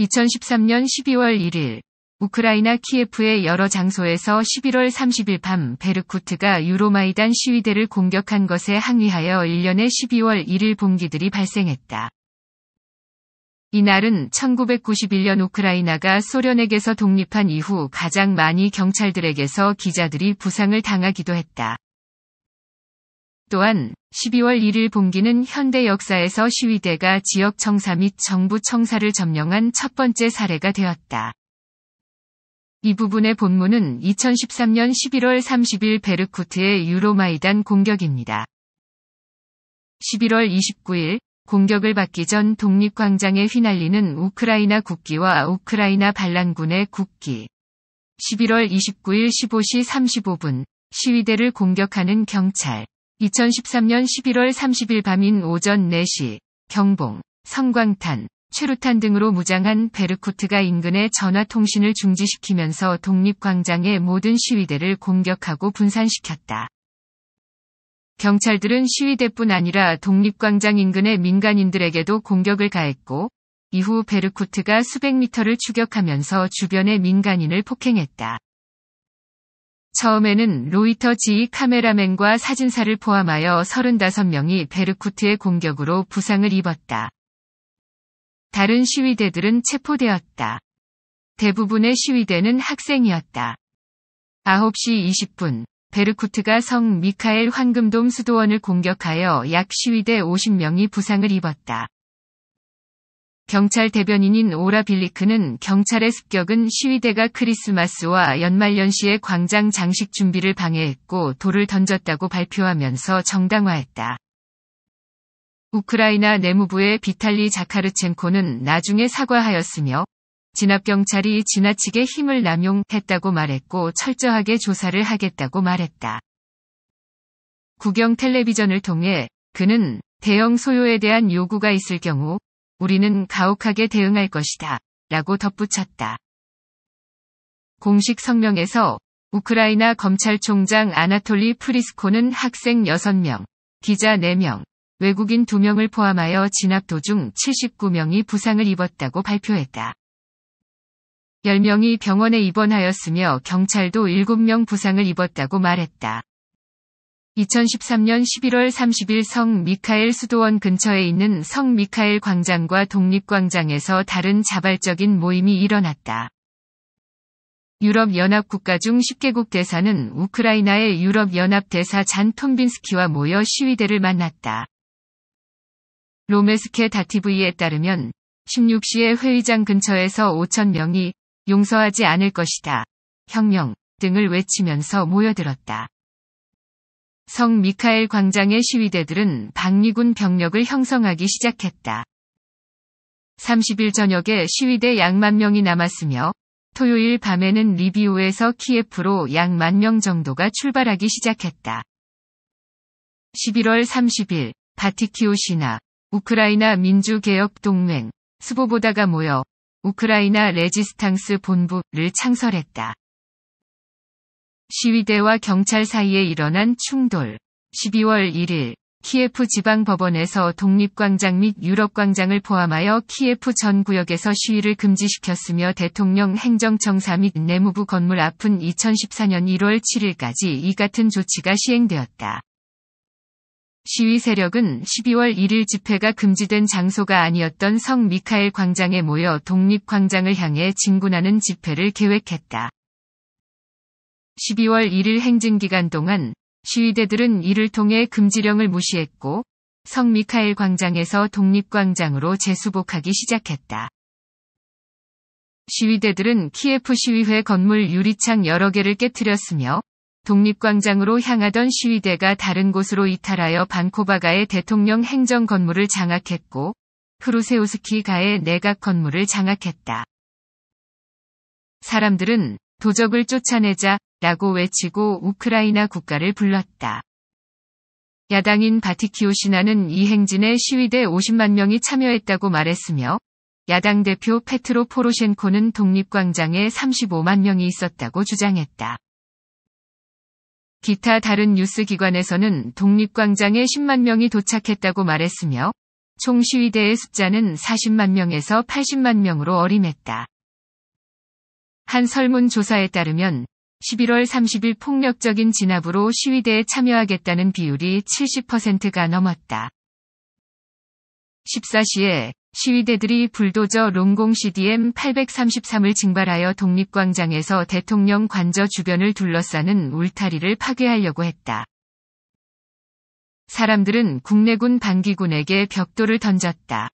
2013년 12월 1일 우크라이나 키예프의 여러 장소에서 11월 30일 밤 베르쿠트가 유로마이단 시위대를 공격한 것에 항의하여 1년에 12월 1일 봉기들이 발생했다. 이날은 1991년 우크라이나가 소련에게서 독립한 이후 가장 많이 경찰들에게서 기자들이 부상을 당하기도 했다. 또한 12월 1일 봉기는 현대 역사에서 시위대가 지역 청사 및 정부 청사를 점령한 첫 번째 사례가 되었다. 이 부분의 본문은 2013년 11월 30일 베르쿠트의 유로마이단 공격입니다. 11월 29일 공격을 받기 전 독립광장에 휘날리는 우크라이나 국기와 우크라이나 반란군의 국기. 11월 29일 15시 35분 시위대를 공격하는 경찰. 2013년 11월 30일 밤인 오전 4시 경봉, 성광탄, 최루탄 등으로 무장한 베르쿠트가 인근의 전화통신을 중지시키면서 독립광장의 모든 시위대를 공격하고 분산시켰다. 경찰들은 시위대뿐 아니라 독립광장 인근의 민간인들에게도 공격을 가했고, 이후 베르쿠트가 수백 미터를 추격하면서 주변의 민간인을 폭행했다. 처음에는 로이터 지 카메라맨과 사진사를 포함하여 35명이 베르쿠트의 공격으로 부상을 입었다. 다른 시위대들은 체포되었다. 대부분의 시위대는 학생이었다. 9시 20분, 베르쿠트가 성 미카엘 황금돔 수도원을 공격하여 약 시위대 50명이 부상을 입었다. 경찰 대변인인 오라 빌리크는 경찰의 습격은 시위대가 크리스마스와 연말연시의 광장 장식 준비를 방해했고 돌을 던졌다고 발표하면서 정당화했다. 우크라이나 내무부의 비탈리 자카르첸코는 나중에 사과하였으며 진압경찰이 지나치게 힘을 남용했다고 말했고 철저하게 조사를 하겠다고 말했다. 국영 텔레비전을 통해 그는 대형 소요에 대한 요구가 있을 경우 우리는 가혹하게 대응할 것이다. 라고 덧붙였다. 공식 성명에서 우크라이나 검찰총장 아나톨리 프리스코는 학생 6명, 기자 4명, 외국인 2명을 포함하여 진압 도중 79명이 부상을 입었다고 발표했다. 10명이 병원에 입원하였으며 경찰도 7명 부상을 입었다고 말했다. 2013년 11월 30일 성 미카엘 수도원 근처에 있는 성 미카엘 광장과 독립광장에서 다른 자발적인 모임이 일어났다. 유럽연합 국가 중 10개국 대사는 우크라이나의 유럽연합 대사 잔 톰빈스키와 모여 시위대를 만났다. 로메스케 다티브이에 따르면 16시에 회의장 근처에서 5천 명이 용서하지 않을 것이다. 혁명 등을 외치면서 모여들었다. 성 미카엘 광장의 시위대들은 박리군 병력을 형성하기 시작했다. 30일 저녁에 시위대 약만 명이 남았으며 토요일 밤에는 리비오에서 키에프로약만명 정도가 출발하기 시작했다. 11월 30일 바티키오 시나 우크라이나 민주개혁동맹 스보보다가 모여 우크라이나 레지스탕스 본부를 창설했다. 시위대와 경찰 사이에 일어난 충돌. 12월 1일 키예프 지방법원에서 독립광장 및 유럽광장을 포함하여 키예프 전 구역에서 시위를 금지시켰으며 대통령 행정청사 및 내무부 건물 앞은 2014년 1월 7일까지 이 같은 조치가 시행되었다. 시위 세력은 12월 1일 집회가 금지된 장소가 아니었던 성 미카엘 광장에 모여 독립광장을 향해 진군하는 집회를 계획했다. 12월 1일 행진기간 동안 시위대들은 이를 통해 금지령을 무시했고 성 미카엘 광장에서 독립광장으로 재수복하기 시작했다. 시위대들은 키예프 시위회 건물 유리창 여러 개를 깨뜨렸으며 독립광장으로 향하던 시위대가 다른 곳으로 이탈하여 반코바가의 대통령 행정 건물을 장악했고 프루세우스키가의 내각 건물을 장악했다. 사람들은 도적을 쫓아내자 라고 외치고 우크라이나 국가를 불렀다. 야당인 바티키오 시나는 이 행진에 시위대 50만 명이 참여했다고 말했으며 야당 대표 페트로 포로셴코는 독립광장에 35만 명이 있었다고 주장했다. 기타 다른 뉴스 기관에서는 독립광장에 10만 명이 도착했다고 말했으며 총 시위대의 숫자는 40만 명에서 80만 명으로 어림했다. 한 설문조사에 따르면 11월 30일 폭력적인 진압으로 시위대에 참여하겠다는 비율이 70%가 넘었다. 14시에 시위대들이 불도저 롱공 CDM 833을 증발하여 독립광장에서 대통령 관저 주변을 둘러싸는 울타리를 파괴하려고 했다. 사람들은 국내군 반기군에게 벽돌을 던졌다.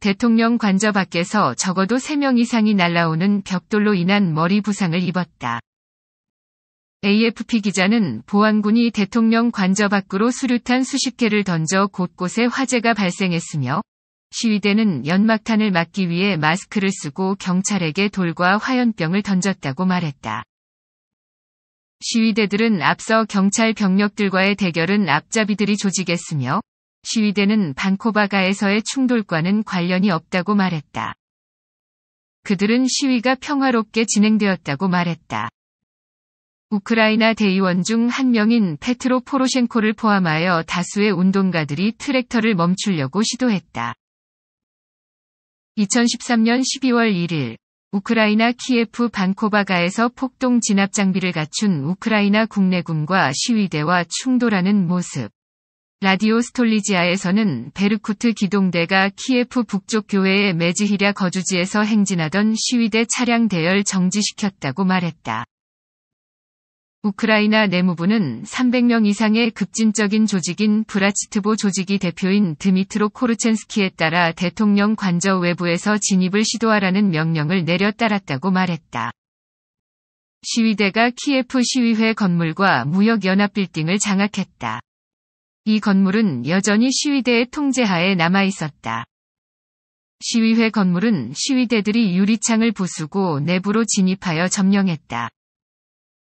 대통령 관저 밖에서 적어도 3명 이상이 날라오는 벽돌로 인한 머리 부상을 입었다. AFP 기자는 보안군이 대통령 관저 밖으로 수류탄 수십 개를 던져 곳곳에 화재가 발생했으며 시위대는 연막탄을 막기 위해 마스크를 쓰고 경찰에게 돌과 화염병을 던졌다고 말했다. 시위대들은 앞서 경찰 병력들과의 대결은 앞잡이들이 조직했으며 시위대는 반코바가에서의 충돌과는 관련이 없다고 말했다. 그들은 시위가 평화롭게 진행되었다고 말했다. 우크라이나 대의원 중 한 명인 페트로 포로셴코를 포함하여 다수의 운동가들이 트랙터를 멈추려고 시도했다. 2013년 12월 1일 우크라이나 키예프 반코바가에서 폭동 진압 장비를 갖춘 우크라이나 국내군과 시위대와 충돌하는 모습. 라디오 스톨리지아에서는 베르쿠트 기동대가 키예프 북쪽 교회의 메지히랴 거주지에서 행진하던 시위대 차량 대열 정지시켰다고 말했다. 우크라이나 내무부는 300명 이상의 급진적인 조직인 브라치트보 조직이 대표인 드미트로 코르첸스키에 따라 대통령 관저 외부에서 진입을 시도하라는 명령을 내려 따랐다고 말했다. 시위대가 키예프 시위회 건물과 무역연합 빌딩을 장악했다. 이 건물은 여전히 시위대의 통제하에 남아 있었다. 시위회 건물은 시위대들이 유리창을 부수고 내부로 진입하여 점령했다.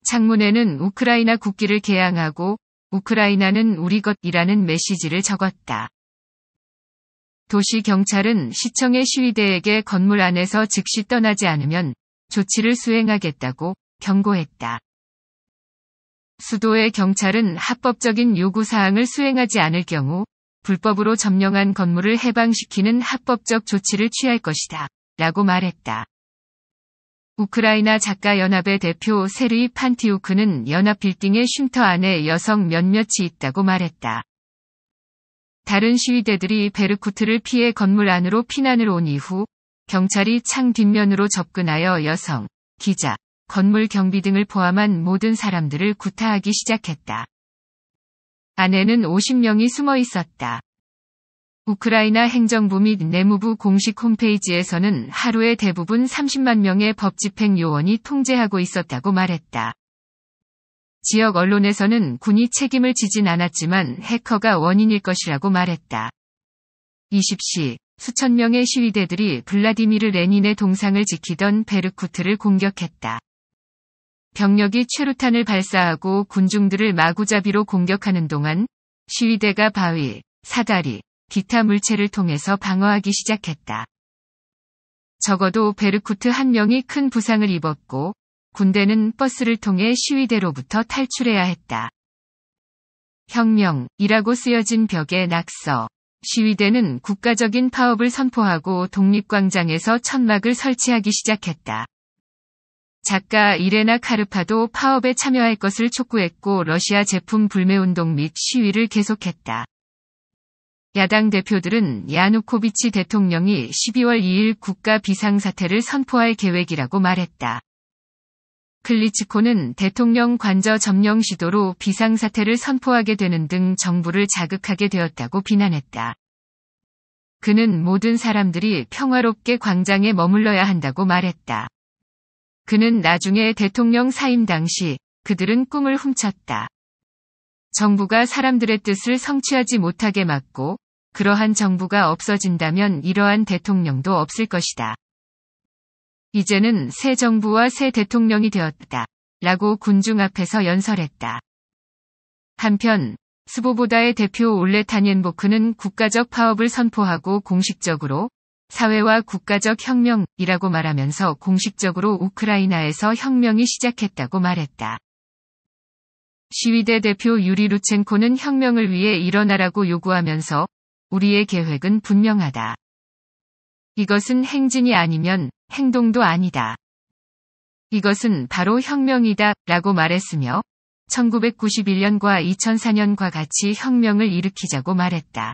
창문에는 우크라이나 국기를 개양하고 우크라이나는 우리 것이라는 메시지를 적었다. 도시 경찰은 시청의 시위대에게 건물 안에서 즉시 떠나지 않으면 조치를 수행하겠다고 경고했다. 수도의 경찰은 합법적인 요구사항을 수행하지 않을 경우 불법으로 점령한 건물을 해방시키는 합법적 조치를 취할 것이다. 라고 말했다. 우크라이나 작가연합의 대표 세르이 판티우크는 연합 빌딩의 쉼터 안에 여성 몇몇이 있다고 말했다. 다른 시위대들이 베르쿠트를 피해 건물 안으로 피난을 온 이후 경찰이 창 뒷면으로 접근하여 여성, 기자, 건물 경비 등을 포함한 모든 사람들을 구타하기 시작했다. 안에는 50명이 숨어 있었다. 우크라이나 행정부 및 내무부 공식 홈페이지에서는 하루에 대부분 30만 명의 법 집행 요원이 통제하고 있었다고 말했다. 지역 언론에서는 군이 책임을 지진 않았지만 해커가 원인일 것이라고 말했다. 20시 수천 명의 시위대들이 블라디미르 레닌의 동상을 지키던 베르쿠트를 공격했다. 병력이 최루탄을 발사하고 군중들을 마구잡이로 공격하는 동안 시위대가 바위, 사다리, 기타 물체를 통해서 방어하기 시작했다. 적어도 베르쿠트 한 명이 큰 부상을 입었고 군대는 버스를 통해 시위대로부터 탈출해야 했다. 혁명이라고 쓰여진 벽에 낙서. 시위대는 국가적인 파업을 선포하고 독립광장에서 천막을 설치하기 시작했다. 작가 이레나 카르파도 파업에 참여할 것을 촉구했고 러시아 제품 불매운동 및 시위를 계속했다. 야당 대표들은 야누코비치 대통령이 12월 2일 국가 비상사태를 선포할 계획이라고 말했다. 클리츠코는 대통령 관저 점령 시도로 비상사태를 선포하게 되는 등 정부를 자극하게 되었다고 비난했다. 그는 모든 사람들이 평화롭게 광장에 머물러야 한다고 말했다. 그는 나중에 대통령 사임 당시 그들은 꿈을 훔쳤다. 정부가 사람들의 뜻을 성취하지 못하게 막고 그러한 정부가 없어진다면 이러한 대통령도 없을 것이다. 이제는 새 정부와 새 대통령이 되었다. 라고 군중 앞에서 연설했다. 한편 스보보다의 대표 올레 타니엔보크는 국가적 파업을 선포하고 공식적으로 사회와 국가적 혁명이라고 말하면서 공식적으로 우크라이나에서 혁명이 시작했다고 말했다. 시위대 대표 유리 루첸코는 혁명을 위해 일어나라고 요구하면서 우리의 계획은 분명하다. 이것은 행진이 아니면 행동도 아니다. 이것은 바로 혁명이다 라고 말했으며 1991년과 2004년과 같이 혁명을 일으키자고 말했다.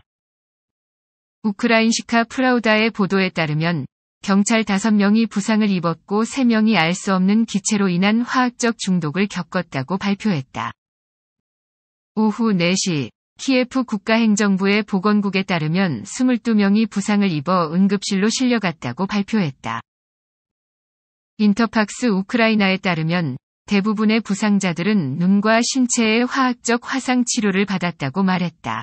우크라인시카 프라우다의 보도에 따르면 경찰 5명이 부상을 입었고 3명이 알 수 없는 기체로 인한 화학적 중독을 겪었다고 발표했다. 오후 4시 키예프 국가행정부의 보건국에 따르면 22명이 부상을 입어 응급실로 실려갔다고 발표했다. 인터팍스 우크라이나에 따르면 대부분의 부상자들은 눈과 신체에 화학적 화상 치료를 받았다고 말했다.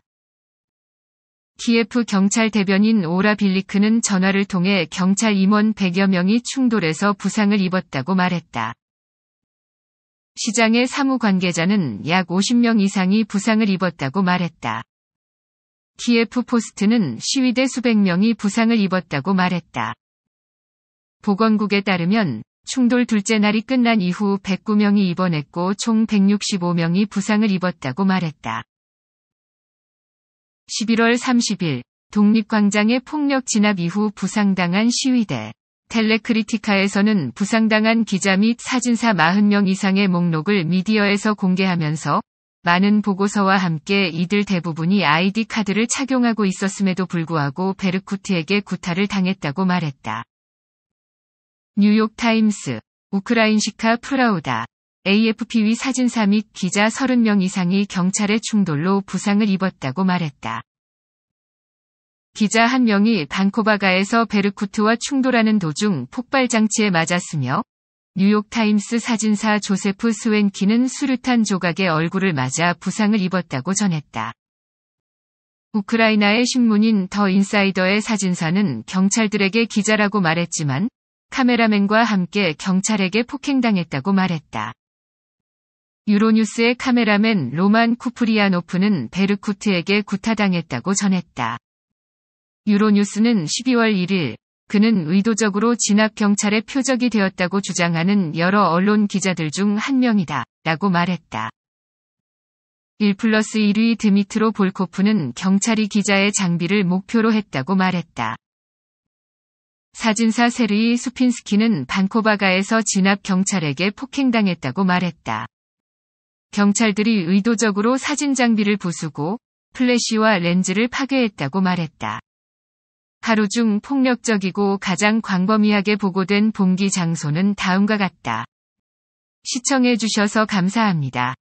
TF 경찰 대변인 오라 빌리크는 전화를 통해 경찰 임원 100여 명이 충돌해서 부상을 입었다고 말했다. 시장의 사무 관계자는 약 50명 이상이 부상을 입었다고 말했다. TF 포스트는 시위대 수백 명이 부상을 입었다고 말했다. 보건국에 따르면 충돌 둘째 날이 끝난 이후 109명이 입원했고 총 165명이 부상을 입었다고 말했다. 11월 30일 독립광장의 폭력 진압 이후 부상당한 시위대. 텔레크리티카에서는 부상당한 기자 및 사진사 40명 이상의 목록을 미디어에서 공개하면서 많은 보고서와 함께 이들 대부분이 아이디 카드를 착용하고 있었음에도 불구하고 베르쿠트에게 구타를 당했다고 말했다. 뉴욕타임스, 우크라인시카 프라우다. AFP위 사진사 및 기자 30명 이상이 경찰의 충돌로 부상을 입었다고 말했다. 기자 한 명이 반코바가에서 베르쿠트와 충돌하는 도중 폭발 장치에 맞았으며 뉴욕타임스 사진사 조세프 스웬키는 수류탄 조각에 얼굴을 맞아 부상을 입었다고 전했다. 우크라이나의 신문인 더 인사이더의 사진사는 경찰들에게 기자라고 말했지만 카메라맨과 함께 경찰에게 폭행당했다고 말했다. 유로뉴스의 카메라맨 로만 쿠프리아노프는 베르쿠트에게 구타당했다고 전했다. 유로뉴스는 12월 1일 그는 의도적으로 진압 경찰의 표적이 되었다고 주장하는 여러 언론 기자들 중 한 명이다. 라고 말했다. 1 플러스 1위 드미트로 볼코프는 경찰이 기자의 장비를 목표로 했다고 말했다. 사진사 세르이 수핀스키는 반코바가에서 진압 경찰에게 폭행당했다고 말했다. 경찰들이 의도적으로 사진 장비를 부수고 플래시와 렌즈를 파괴했다고 말했다. 하루 중 폭력적이고 가장 광범위하게 보고된 봉기 장소는 다음과 같다. 시청해주셔서 감사합니다.